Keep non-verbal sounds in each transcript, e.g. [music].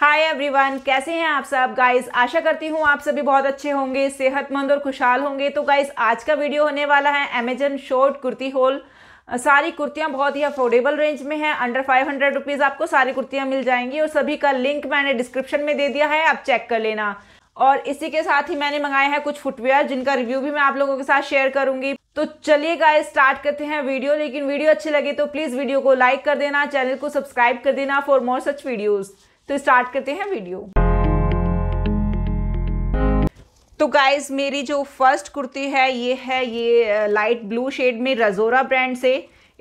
hi everyone कैसे हैं आप सब गाइस आशा करती हूँ आप सभी बहुत अच्छे होंगे सेहतमंद और खुशहाल होंगे तो गाइस आज का वीडियो होने वाला है अमेजन शॉर्ट कुर्ती होल सारी कुर्तियाँ बहुत ही अफोर्डेबल रेंज में हैं अंडर फाइव हंड्रेड रुपीज़ आपको सारी कुर्तियाँ मिल जाएंगी और सभी का लिंक मैंने डिस्क्रिप्शन में दे दिया है आप चेक कर लेना और इसी के साथ ही मैंने मंगाए हैं कुछ फुटवेयर जिनका रिव्यू भी मैं आप लोगों के साथ शेयर करूंगी तो चलिए गाइस स्टार्ट करते हैं वीडियो लेकिन वीडियो अच्छी लगे तो प्लीज़ वीडियो को लाइक कर देना चैनल को सब्सक्राइब कर देना फॉर मोर सच वीडियोज़ तो स्टार्ट करते हैं वीडियो तो गाइज मेरी जो फर्स्ट कुर्ती है ये है ये लाइट ब्लू शेड में रजोरा ब्रांड से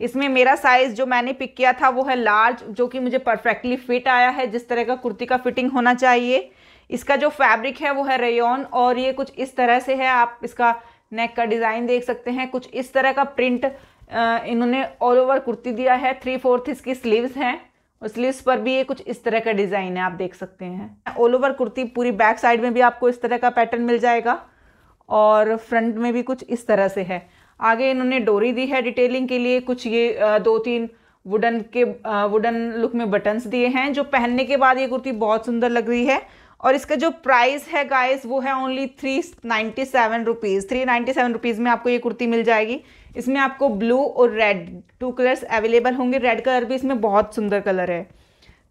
इसमें मेरा साइज़ जो मैंने पिक किया था वो है लार्ज जो कि मुझे परफेक्टली फिट आया है जिस तरह का कुर्ती का फिटिंग होना चाहिए इसका जो फैब्रिक है वो है रेयन और ये कुछ इस तरह से है आप इसका नेक का डिज़ाइन देख सकते हैं कुछ इस तरह का प्रिंट इन्होंने ऑल ओवर कुर्ती दिया है थ्री फोर्थ इसकी स्लीव्स हैं स्लीव्स पर भी ये कुछ इस तरह का डिज़ाइन है आप देख सकते हैं ऑल ओवर कुर्ती पूरी बैक साइड में भी आपको इस तरह का पैटर्न मिल जाएगा और फ्रंट में भी कुछ इस तरह से है आगे इन्होंने डोरी दी है डिटेलिंग के लिए कुछ ये दो तीन वुडन के वुडन लुक में बटन्स दिए हैं जो पहनने के बाद ये कुर्ती बहुत सुंदर लग रही है और इसका जो प्राइस है गाइस वो है only three ninety seven rupees three ninety seven rupees में आपको ये कुर्ती मिल जाएगी इसमें आपको ब्लू और रेड टू कलर्स अवेलेबल होंगे रेड कलर भी इसमें बहुत सुंदर कलर है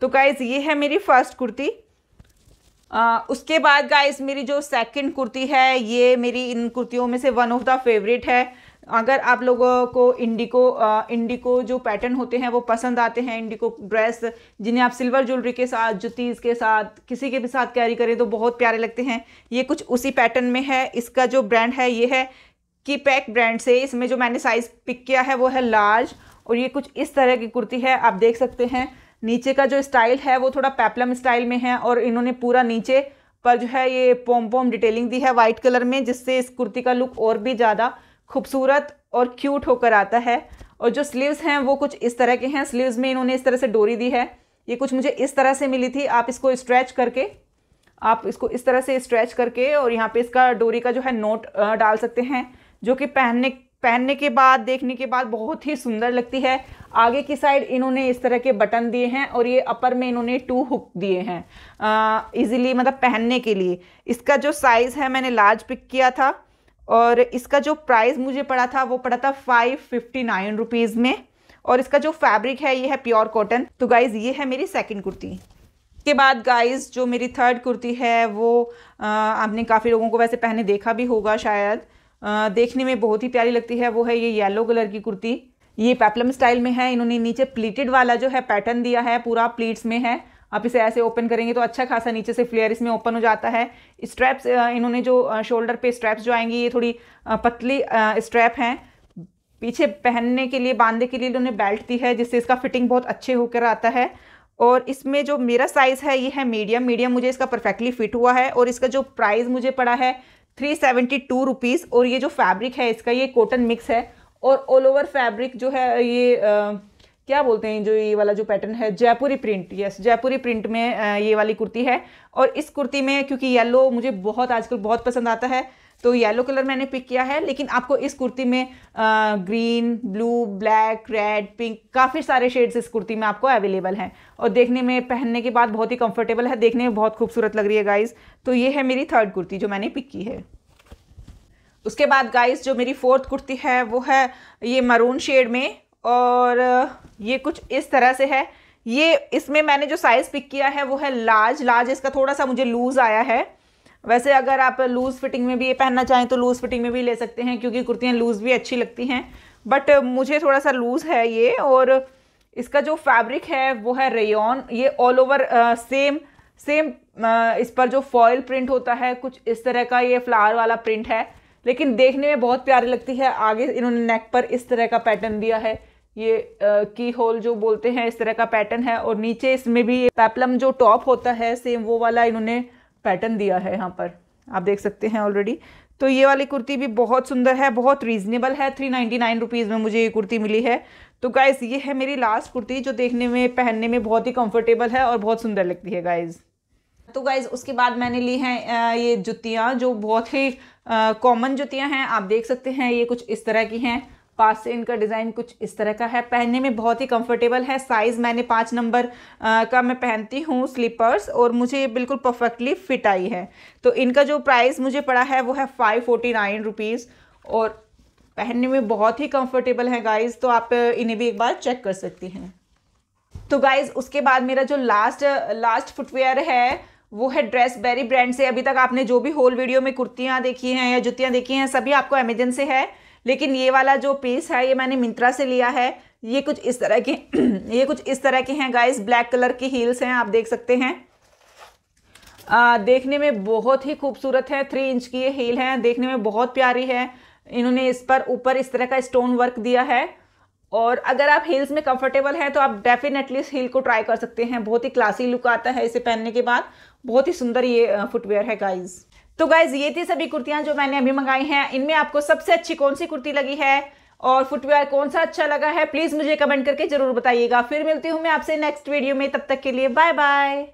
तो गाइज़ ये है मेरी फर्स्ट कुर्ती आ, उसके बाद गाइस मेरी जो सेकंड कुर्ती है ये मेरी इन कुर्तियों में से वन ऑफ द फेवरेट है अगर आप लोगों को इंडिको आ, इंडिको जो पैटर्न होते हैं वो पसंद आते हैं इंडिको ड्रेस जिन्हें आप सिल्वर ज्वेलरी के साथ जुतीज़ के साथ किसी के भी साथ कैरी करें तो बहुत प्यारे लगते हैं ये कुछ उसी पैटर्न में है इसका जो ब्रांड है ये है की पैक ब्रांड से इसमें जो मैंने साइज़ पिक किया है वो है लार्ज और ये कुछ इस तरह की कुर्ती है आप देख सकते हैं नीचे का जो स्टाइल है वो थोड़ा पैपलम स्टाइल में है और इन्होंने पूरा नीचे पर जो है ये पोम पोम डिटेलिंग दी है वाइट कलर में जिससे इस कुर्ती का लुक और भी ज़्यादा खूबसूरत और क्यूट होकर आता है और जो स्लीव्स हैं वो कुछ इस तरह के हैं स्लीव्स में इन्होंने इस तरह से डोरी दी है ये कुछ मुझे इस तरह से मिली थी आप इसको स्ट्रैच करके आप इसको इस तरह से स्ट्रैच करके और यहाँ पे इसका डोरी का जो है नोट डाल सकते हैं जो कि पहनने पहनने के बाद देखने के बाद बहुत ही सुंदर लगती है आगे की साइड इन्होंने इस तरह के बटन दिए हैं और ये अपर में इन्होंने टू हुक दिए हैं इजीली मतलब पहनने के लिए इसका जो साइज़ है मैंने लार्ज पिक किया था और इसका जो प्राइस मुझे पड़ा था वो पड़ा था फाइव फिफ्टी नाइन रुपीज़ में और इसका जो फैब्रिक है ये है प्योर कॉटन तो गाइज़ ये है मेरी सेकेंड कुर्ती के बाद गाइज़ जो मेरी थर्ड कुर्ती है वो आ, आपने काफ़ी लोगों को वैसे पहने देखा भी होगा शायद आ, देखने में बहुत ही प्यारी लगती है वो है ये येलो कलर की कुर्ती ये पैपलम स्टाइल में है इन्होंने नीचे प्लीटेड वाला जो है पैटर्न दिया है पूरा प्लीट्स में है आप इसे ऐसे ओपन करेंगे तो अच्छा खासा नीचे से फ्लेयर इसमें ओपन हो जाता है स्ट्रैप्स इन्होंने जो शोल्डर पे स्ट्रैप्स जो आएंगी ये थोड़ी पतली स्ट्रैप हैं पीछे पहनने के लिए बांधने के लिए इन्होंने बेल्ट दी है जिससे इसका फिटिंग बहुत अच्छे होकर आता है और इसमें जो मेरा साइज़ है ये है मीडियम मीडियम मुझे इसका परफेक्टली फिट हुआ है और इसका जो प्राइस मुझे पड़ा है थ्री सेवेंटी टू रुपीज़ और ये जो फैब्रिक है इसका ये कॉटन मिक्स है और ऑल ओवर फैब्रिक जो है ये आ, क्या बोलते हैं जो ये वाला जो पैटर्न है Jaipuri print yes Jaipuri print में ये वाली कुर्ती है और इस कुर्ती में क्योंकि येलो मुझे बहुत आजकल बहुत पसंद आता है तो येलो कलर मैंने पिक किया है लेकिन आपको इस कुर्ती में आ, green blue black red pink काफ़ी सारे शेड्स इस कुर्ती में आपको अवेलेबल हैं और देखने में पहनने के बाद बहुत ही कंफर्टेबल है देखने में बहुत खूबसूरत लग रही है गाइज तो ये है मेरी थर्ड कुर्ती जो मैंने पिक की है उसके बाद गाइज जो मेरी फोर्थ कुर्ती है वो है ये मरून शेड में और ये कुछ इस तरह से है ये इसमें मैंने जो साइज़ पिक किया है वो है लार्ज लार्ज इसका थोड़ा सा मुझे लूज़ आया है वैसे अगर आप लूज़ फिटिंग में भी ये पहनना चाहें तो लूज़ फिटिंग में भी ले सकते हैं क्योंकि कुर्तियाँ लूज़ भी अच्छी लगती हैं बट मुझे थोड़ा सा लूज़ है ये और इसका जो फैब्रिक है वो है रेयन ये ऑल ओवर सेम सेम इस पर जो फॉयल प्रिंट होता है कुछ इस तरह का ये फ्लावर वाला प्रिंट है लेकिन देखने में बहुत प्यारी लगती है आगे इन्होंने नेक पर इस तरह का पैटर्न दिया है ये की होल जो बोलते हैं इस तरह का पैटर्न है और नीचे इसमें भी पैपलम जो टॉप होता है सेम वो वाला इन्होंने पैटर्न दिया है यहाँ पर आप देख सकते हैं ऑलरेडी तो ये वाली कुर्ती भी बहुत सुंदर है बहुत रीजनेबल है थ्री नाइन्टी नाइन रुपीज़ में मुझे ये कुर्ती मिली है तो गाइज़ ये है मेरी लास्ट कुर्ती जो देखने में पहनने में बहुत ही कम्फर्टेबल है और बहुत सुंदर लगती है गाइज़ तो गाइज़ उसके बाद मैंने ली है ये जुतियाँ जो बहुत ही कॉमन जुतियाँ हैं आप देख सकते हैं ये कुछ इस तरह की हैं पास से इनका डिज़ाइन कुछ इस तरह का है पहनने में बहुत ही कंफर्टेबल है साइज़ मैंने पाँच नंबर का मैं पहनती हूँ स्लीपर्स और मुझे ये बिल्कुल परफेक्टली फिट आई है तो इनका जो प्राइस मुझे पड़ा है वो है फाइव फोर्टी नाइन रुपीज़ और पहनने में बहुत ही कंफर्टेबल है गाइज़ तो आप इन्हें भी एक बार चेक कर सकती हैं तो गाइज़ उसके बाद मेरा जो लास्ट लास्ट फुटवेयर है वो है ड्रेस बेरी ब्रांड से अभी तक आपने जो भी होल वीडियो में कुर्तियाँ देखी हैं या जुतियाँ देखी हैं सभी आपको अमेजन से है लेकिन ये वाला जो पीस है ये मैंने मिंत्रा से लिया है ये कुछ इस तरह के [clears throat] ये कुछ इस तरह के हैं गाइस ब्लैक कलर की हील्स हैं आप देख सकते हैं आ, देखने में बहुत ही खूबसूरत है थ्री इंच की ये हील है देखने में बहुत प्यारी है इन्होंने इस पर ऊपर इस तरह का स्टोन वर्क दिया है और अगर आप हील्स में कंफर्टेबल हैं तो आप डेफिनेटली इस हील को ट्राई कर सकते हैं बहुत ही क्लासी लुक आता है इसे पहनने के बाद बहुत ही सुंदर ये फुटवेयर है गाइज़ तो गाइज ये थी सभी कुर्तियां जो मैंने अभी मंगाई हैं इनमें आपको सबसे अच्छी कौन सी कुर्ती लगी है और फुटवेयर कौन सा अच्छा लगा है प्लीज़ मुझे कमेंट करके ज़रूर बताइएगा फिर मिलती हूँ मैं आपसे नेक्स्ट वीडियो में तब तक के लिए बाय बाय